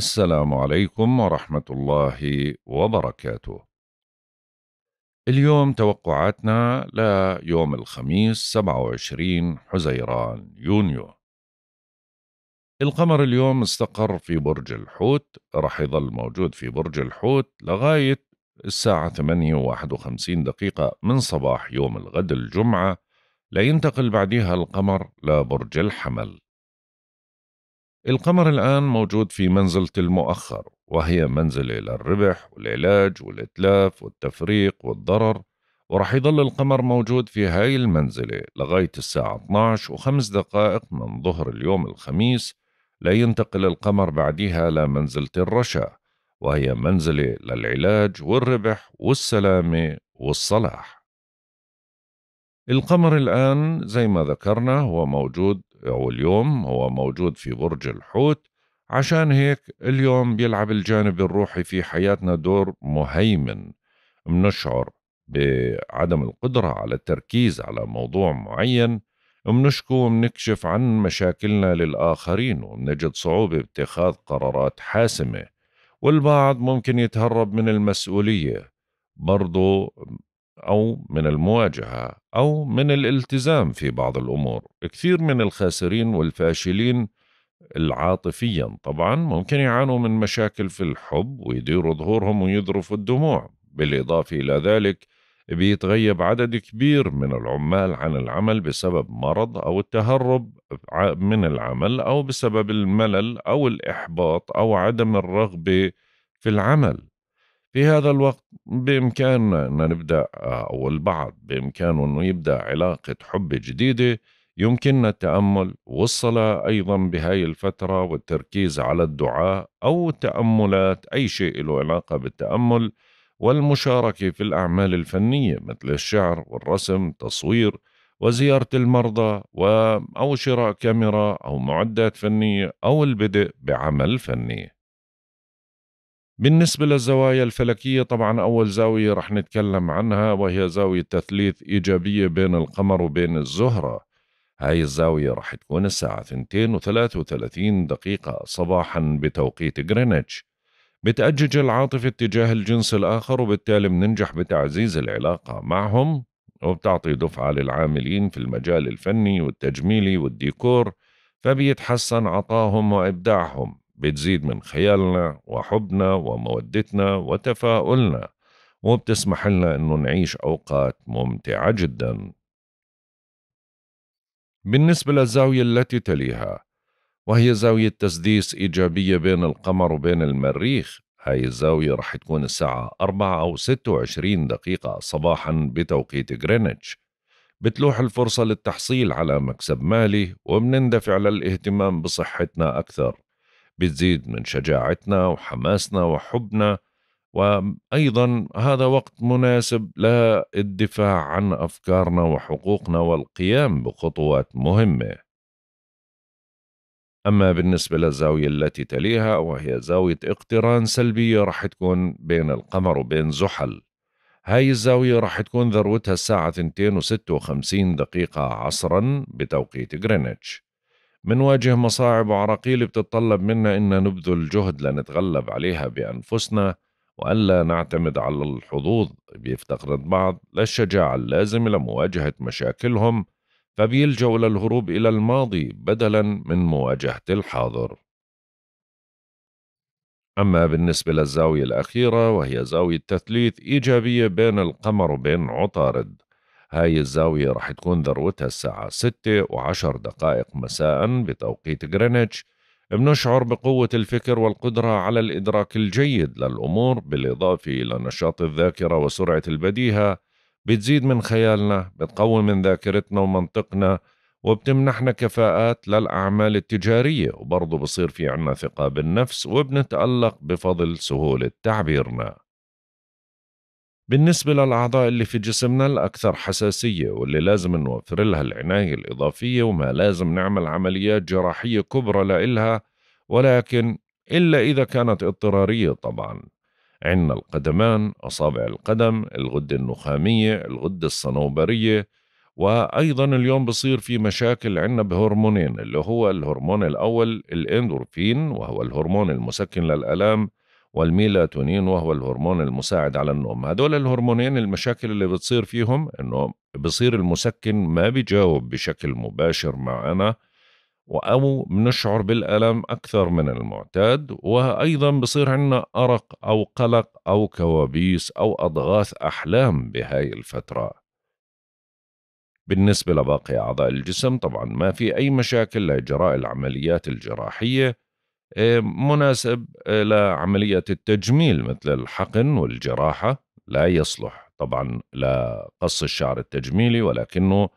السلام عليكم ورحمة الله وبركاته. اليوم توقعاتنا ليوم الخميس 27 حزيران يونيو. القمر اليوم استقر في برج الحوت رح يظل موجود في برج الحوت لغاية الساعة 8:51 دقيقة من صباح يوم الغد الجمعة لينتقل بعدها القمر لبرج الحمل القمر الآن موجود في منزلة المؤخر وهي منزلة للربح والعلاج والإتلاف والتفريق والضرر ورح يضل القمر موجود في هاي المنزلة لغاية الساعة 12 وخمس دقائق من ظهر اليوم الخميس لينتقل القمر بعدها لمنزلة الرشا وهي منزلة للعلاج والربح والسلامة والصلاح القمر الآن زي ما ذكرنا هو موجود أو اليوم هو موجود في برج الحوت عشان هيك اليوم بيلعب الجانب الروحي في حياتنا دور مهيمن منشعر بعدم القدرة على التركيز على موضوع معين منشكو ومنكشف عن مشاكلنا للآخرين ومنجد صعوبة باتخاذ قرارات حاسمة والبعض ممكن يتهرب من المسؤولية برضو أو من المواجهة أو من الالتزام في بعض الأمور كثير من الخاسرين والفاشلين العاطفيا طبعا ممكن يعانوا من مشاكل في الحب ويديروا ظهورهم ويذرفوا الدموع بالإضافة إلى ذلك بيتغيب عدد كبير من العمال عن العمل بسبب مرض أو التهرب من العمل أو بسبب الملل أو الإحباط أو عدم الرغبة في العمل في هذا الوقت بإمكاننا أن نبدأ أو البعض بإمكانه أنه يبدأ علاقة حب جديدة يمكننا التأمل والصلاة أيضا بهاي الفترة والتركيز على الدعاء أو تأملات أي شيء له علاقة بالتأمل والمشاركة في الأعمال الفنية مثل الشعر والرسم تصوير وزيارة المرضى و أو شراء كاميرا أو معدات فنية أو البدء بعمل فني بالنسبة للزوايا الفلكية طبعا أول زاوية رح نتكلم عنها وهي زاوية تثليث إيجابية بين القمر وبين الزهرة هاي الزاوية رح تكون الساعة 233 دقيقة صباحا بتوقيت غرينتش بتأجج العاطفة اتجاه الجنس الآخر وبالتالي بننجح بتعزيز العلاقة معهم وبتعطي دفعة للعاملين في المجال الفني والتجميلي والديكور فبيتحسن عطاهم وإبداعهم بتزيد من خيالنا وحبنا ومودتنا وتفاؤلنا وبتسمح لنا أنه نعيش أوقات ممتعة جدا بالنسبة للزاوية التي تليها وهي زاوية تسديس إيجابية بين القمر وبين المريخ هاي الزاوية رح تكون الساعة 4 أو 26 دقيقة صباحا بتوقيت غرينتش بتلوح الفرصة للتحصيل على مكسب مالي وبنندفع للاهتمام بصحتنا أكثر بتزيد من شجاعتنا وحماسنا وحبنا وايضا هذا وقت مناسب للدفاع عن افكارنا وحقوقنا والقيام بخطوات مهمه اما بالنسبه للزاويه التي تليها وهي زاويه اقتران سلبيه رح تكون بين القمر وبين زحل هاي الزاوية رح تكون ذروتها الساعة 2.56 دقيقة عصرا بتوقيت غرينتش منواجه مصاعب وعراقيل بتتطلب منا إن نبذل جهد لنتغلب عليها بأنفسنا وألا نعتمد على الحظوظ بيفتقد بعض للشجاعة اللازمة لمواجهة مشاكلهم فبيلجأوا للهروب إلى الماضي بدلا من مواجهة الحاضر أما بالنسبة للزاوية الأخيرة وهي زاوية تثليث إيجابية بين القمر وبين عطارد هاي الزاوية رح تكون ذروتها الساعة 6 و10 دقائق مساء بتوقيت غرينتش بنشعر بقوة الفكر والقدرة على الإدراك الجيد للأمور بالإضافة إلى نشاط الذاكرة وسرعة البديهة بتزيد من خيالنا بتقوي من ذاكرتنا ومنطقنا وبتمنحنا كفاءات للأعمال التجارية وبرضه بصير في عنا ثقة بالنفس وبنتألق بفضل سهولة تعبيرنا بالنسبة للأعضاء اللي في جسمنا الأكثر حساسية واللي لازم نوفر لها العناية الإضافية وما لازم نعمل عمليات جراحية كبرى لإلها ولكن إلا إذا كانت اضطرارية طبعا عندنا القدمان أصابع القدم الغدة النخامية الغدة الصنوبرية وأيضا اليوم بصير في مشاكل عندنا بهرمونين اللي هو الهرمون الأول الإندورفين وهو الهرمون المسكن للألام والميلاتونين وهو الهرمون المساعد على النوم هدول الهرمونين المشاكل اللي بتصير فيهم انه بصير المسكن ما بيجاوب بشكل مباشر معنا أو بنشعر بالألم أكثر من المعتاد وأيضا بصير عندنا أرق أو قلق أو كوابيس أو أضغاث أحلام بهاي الفترة بالنسبة لباقي أعضاء الجسم طبعا ما في أي مشاكل لإجراء العمليات الجراحية آه، مناسب آه، لعملية التجميل مثل الحقن والجراحة لا يصلح طبعا لقص الشعر التجميلي ولكنه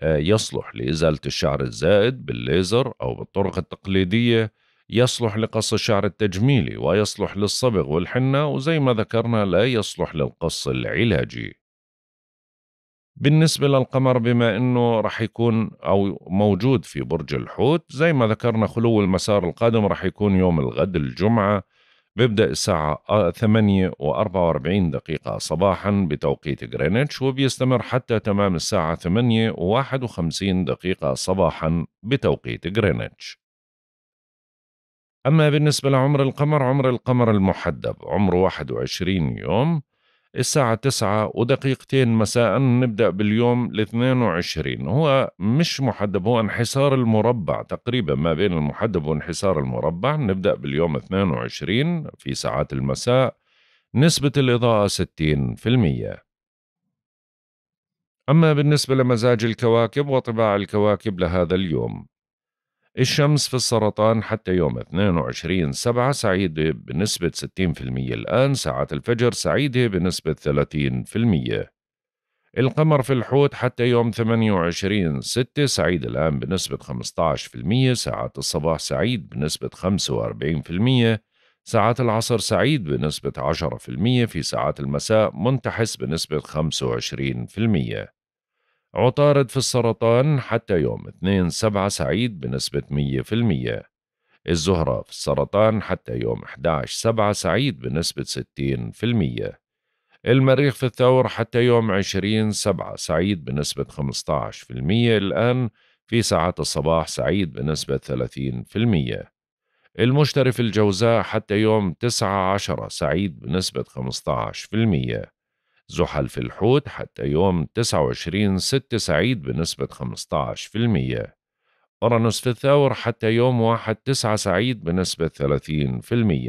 آه، يصلح لإزالة الشعر الزائد بالليزر أو بالطرق التقليدية يصلح لقص الشعر التجميلي ويصلح للصبغ والحنة وزي ما ذكرنا لا يصلح للقص العلاجي بالنسبة للقمر بما أنه رح يكون أو موجود في برج الحوت زي ما ذكرنا خلو المسار القادم رح يكون يوم الغد الجمعة بيبدأ الساعة 8 آه، و44 دقيقة صباحا بتوقيت غرينتش وبيستمر حتى تمام الساعة 8 و51 دقيقة صباحا بتوقيت غرينتش أما بالنسبة لعمر القمر عمر القمر المحدب عمره 21 يوم الساعة تسعة ودقيقتين مساء نبدأ باليوم الاثنين وعشرين هو مش محدب هو انحسار المربع تقريبا ما بين المحدب وانحسار المربع نبدأ باليوم اثنين وعشرين في ساعات المساء نسبة الإضاءة ستين في المية أما بالنسبة لمزاج الكواكب وطباع الكواكب لهذا اليوم الشمس في السرطان حتى يوم 22 سبعة سعيدة بنسبة 60% الآن ساعات الفجر سعيدة بنسبة 30% القمر في الحوت حتى يوم 28 ستة سعيد الآن بنسبة 15% ساعات الصباح سعيد بنسبة 45% ساعات العصر سعيد بنسبة 10% في ساعات المساء منتحس بنسبة 25% عطارد في السرطان حتى يوم 2 سبعة سعيد بنسبة 100% الزهرة في السرطان حتى يوم 11 سبعة سعيد بنسبة 60% المريخ في الثور حتى يوم 20 سبعة سعيد بنسبة 15% الآن في ساعات الصباح سعيد بنسبة 30% المشتري في الجوزاء حتى يوم تسعة عشرة سعيد بنسبة 15% زحل في الحوت حتى يوم 29 6 سعيد بنسبة 15% أورانوس في الثور حتى يوم 1 9 سعيد بنسبة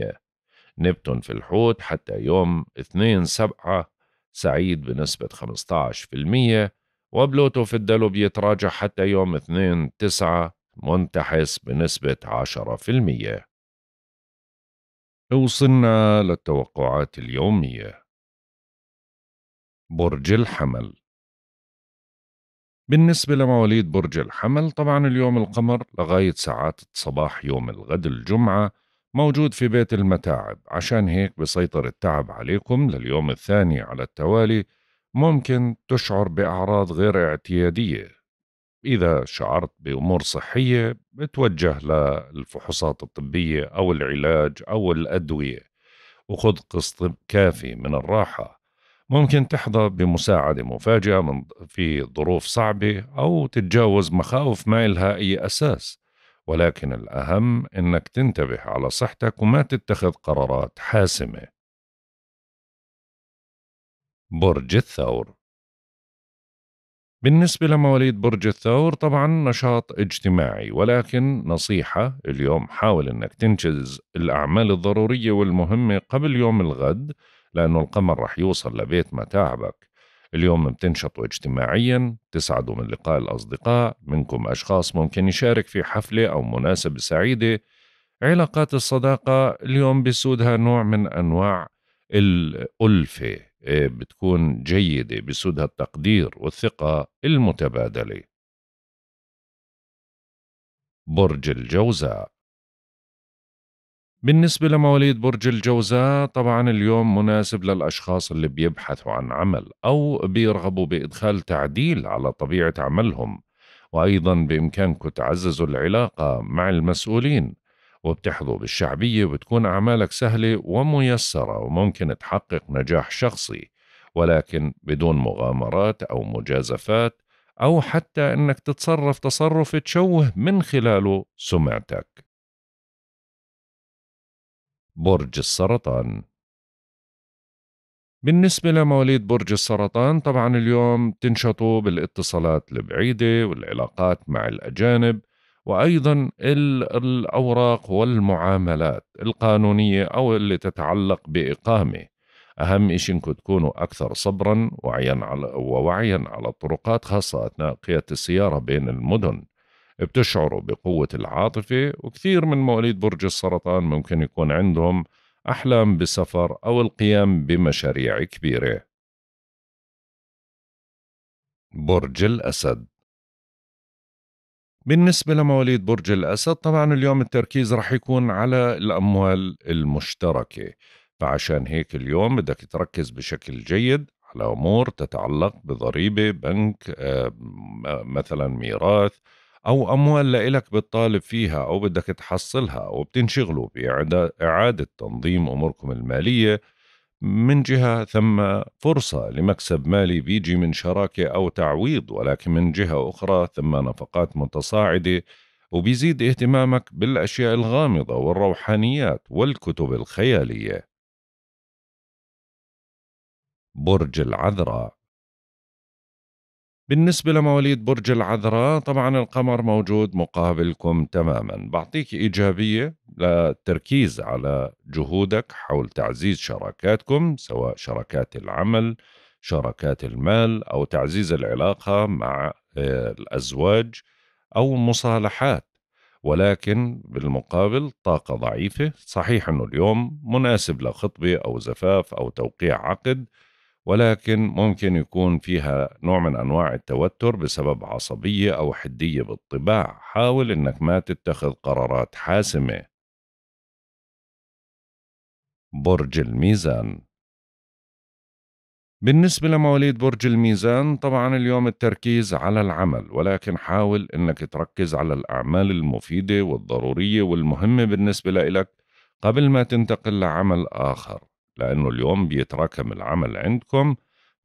30% نبتون في الحوت حتى يوم 2 7 سعيد بنسبة 15% وبلوتو في الدلو بيتراجع حتى يوم 2 9 منتحس بنسبة 10% وصلنا للتوقعات اليوميه برج الحمل بالنسبة لمواليد برج الحمل طبعا اليوم القمر لغاية ساعات صباح يوم الغد الجمعة موجود في بيت المتاعب عشان هيك بسيطر التعب عليكم لليوم الثاني على التوالي ممكن تشعر بأعراض غير اعتيادية إذا شعرت بأمور صحية بتوجه للفحوصات الطبية أو العلاج أو الأدوية وخذ قسط كافي من الراحة ممكن تحظى بمساعدة مفاجئة من في ظروف صعبة أو تتجاوز مخاوف ما لها أي أساس ولكن الأهم إنك تنتبه على صحتك وما تتخذ قرارات حاسمة برج الثور بالنسبة لمواليد برج الثور طبعا نشاط اجتماعي ولكن نصيحة اليوم حاول انك تنجز الأعمال الضرورية والمهمة قبل يوم الغد لأنه القمر رح يوصل لبيت متاعبك اليوم بتنشطوا اجتماعيا تسعدوا من لقاء الأصدقاء منكم أشخاص ممكن يشارك في حفلة أو مناسبة سعيدة علاقات الصداقة اليوم بسودها نوع من أنواع الألفة إيه، بتكون جيدة بسودها التقدير والثقة المتبادلة برج الجوزاء بالنسبة لمواليد برج الجوزاء طبعا اليوم مناسب للأشخاص اللي بيبحثوا عن عمل أو بيرغبوا بإدخال تعديل على طبيعة عملهم وأيضا بإمكانكم تعززوا العلاقة مع المسؤولين وبتحظوا بالشعبية وبتكون أعمالك سهلة وميسرة وممكن تحقق نجاح شخصي ولكن بدون مغامرات أو مجازفات أو حتى أنك تتصرف تصرف تشوه من خلاله سمعتك برج السرطان بالنسبة لمواليد برج السرطان طبعا اليوم تنشطوا بالاتصالات البعيدة والعلاقات مع الأجانب وأيضا الأوراق والمعاملات القانونية أو اللي تتعلق بإقامة أهم شيء إنكم تكونوا أكثر صبرا وعيا على ووعيا على الطرقات خاصة أثناء قيادة السيارة بين المدن بتشعروا بقوة العاطفة وكثير من مواليد برج السرطان ممكن يكون عندهم أحلام بسفر أو القيام بمشاريع كبيرة برج الأسد بالنسبة لمواليد برج الأسد طبعا اليوم التركيز رح يكون على الأموال المشتركة فعشان هيك اليوم بدك تركز بشكل جيد على أمور تتعلق بضريبة بنك آه، آه، مثلا ميراث أو أموال لإلك بتطالب فيها أو بدك تحصلها أو بتنشغلوا بإعادة تنظيم أموركم المالية من جهة ثم فرصة لمكسب مالي بيجي من شراكة أو تعويض ولكن من جهة أخرى ثم نفقات متصاعدة وبيزيد اهتمامك بالأشياء الغامضة والروحانيات والكتب الخيالية برج العذراء بالنسبة لمواليد برج العذراء طبعا القمر موجود مقابلكم تماما بعطيك إيجابية للتركيز على جهودك حول تعزيز شراكاتكم سواء شراكات العمل شراكات المال أو تعزيز العلاقة مع آه، الأزواج أو مصالحات ولكن بالمقابل طاقة ضعيفة صحيح أنه اليوم مناسب لخطبة أو زفاف أو توقيع عقد ولكن ممكن يكون فيها نوع من أنواع التوتر بسبب عصبية أو حدية بالطباع حاول أنك ما تتخذ قرارات حاسمة برج الميزان بالنسبة لمواليد برج الميزان طبعا اليوم التركيز على العمل ولكن حاول انك تركز على الاعمال المفيدة والضرورية والمهمة بالنسبة لك قبل ما تنتقل لعمل اخر لأنه اليوم بيتراكم العمل عندكم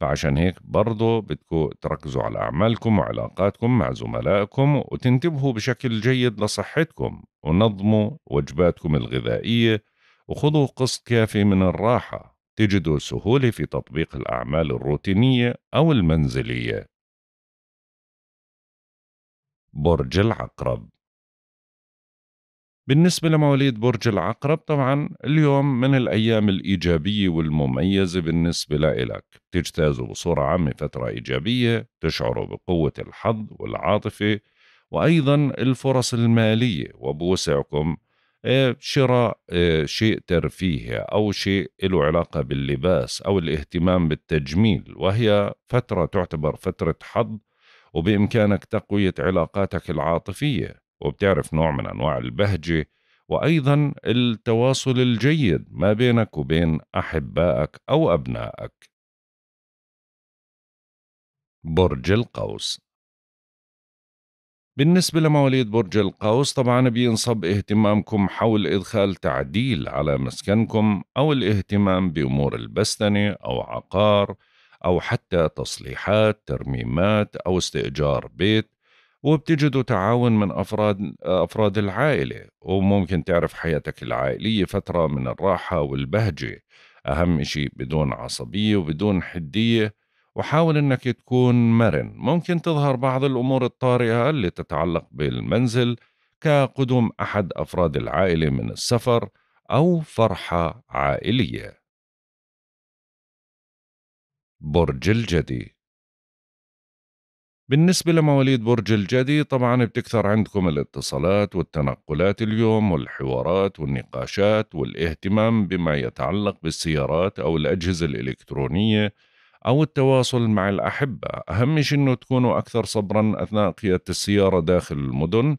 فعشان هيك برضه بدكم تركزوا على أعمالكم وعلاقاتكم مع زملائكم وتنتبهوا بشكل جيد لصحتكم ونظموا وجباتكم الغذائية وخذوا قسط كافي من الراحة تجدوا سهولة في تطبيق الأعمال الروتينية أو المنزلية برج العقرب بالنسبة لمواليد برج العقرب طبعا اليوم من الأيام الإيجابية والمميزة بالنسبة لإلك بتجتازوا بصورة عامة فترة إيجابية تشعروا بقوة الحظ والعاطفة وأيضا الفرص المالية وبوسعكم آه، شراء آه، شيء ترفيهي أو شيء له علاقة باللباس أو الاهتمام بالتجميل وهي فترة تعتبر فترة حظ وبإمكانك تقوية علاقاتك العاطفية وبتعرف نوع من أنواع البهجة وأيضا التواصل الجيد ما بينك وبين أحبائك أو أبنائك برج القوس بالنسبة لمواليد برج القوس طبعا بينصب اهتمامكم حول إدخال تعديل على مسكنكم أو الاهتمام بأمور البستنة أو عقار أو حتى تصليحات ترميمات أو استئجار بيت وبتجدوا تعاون من أفراد أفراد العائلة وممكن تعرف حياتك العائلية فترة من الراحة والبهجة أهم شيء بدون عصبية وبدون حدية وحاول أنك تكون مرن ممكن تظهر بعض الأمور الطارئة اللي تتعلق بالمنزل كقدوم أحد أفراد العائلة من السفر أو فرحة عائلية برج الجدي بالنسبة لمواليد برج الجدي طبعا بتكثر عندكم الاتصالات والتنقلات اليوم والحوارات والنقاشات والاهتمام بما يتعلق بالسيارات أو الأجهزة الإلكترونية أو التواصل مع الأحبة أهم شيء أنه تكونوا أكثر صبرا أثناء قيادة السيارة داخل المدن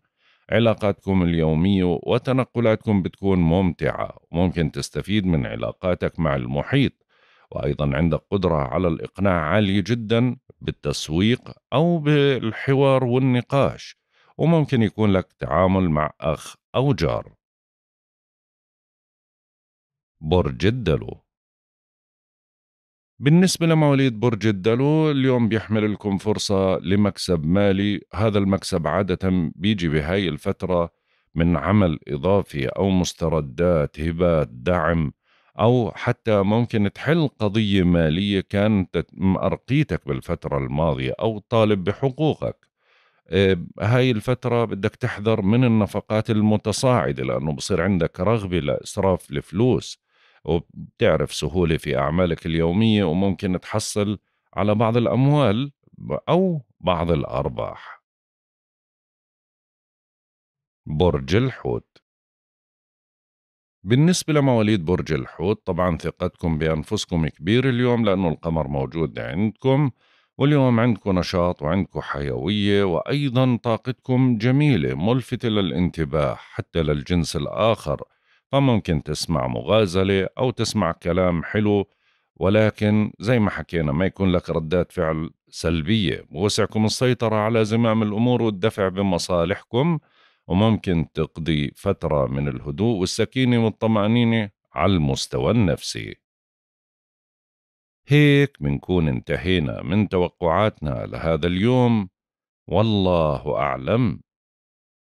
علاقاتكم اليومية وتنقلاتكم بتكون ممتعة وممكن تستفيد من علاقاتك مع المحيط وأيضا عندك قدرة على الإقناع عالية جدا بالتسويق أو بالحوار والنقاش وممكن يكون لك تعامل مع أخ أو جار برج الدلو بالنسبة لمواليد برج الدلو اليوم بيحمل لكم فرصة لمكسب مالي هذا المكسب عادة بيجي بهاي الفترة من عمل إضافي أو مستردات هبات دعم أو حتى ممكن تحل قضية مالية كانت مأرقيتك بالفترة الماضية أو طالب بحقوقك آه، هاي الفترة بدك تحذر من النفقات المتصاعدة لأنه بصير عندك رغبة لإسراف الفلوس وبتعرف سهولة في أعمالك اليومية وممكن تحصل على بعض الأموال أو بعض الأرباح برج الحوت بالنسبة لمواليد برج الحوت طبعا ثقتكم بأنفسكم كبير اليوم لأنه القمر موجود عندكم واليوم عندكم نشاط وعندكم حيوية وأيضا طاقتكم جميلة ملفتة للانتباه حتى للجنس الآخر فممكن تسمع مغازلة أو تسمع كلام حلو ولكن زي ما حكينا ما يكون لك ردات فعل سلبية ووسعكم السيطرة على زمام الأمور والدفع بمصالحكم وممكن تقضي فترة من الهدوء والسكينة والطمأنينة على المستوى النفسي هيك منكون انتهينا من توقعاتنا لهذا اليوم والله أعلم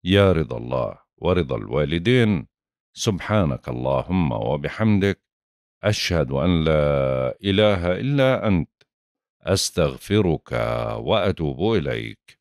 يا رضا الله ورضا الوالدين سبحانك اللهم وبحمدك أشهد أن لا إله إلا أنت أستغفرك وأتوب إليك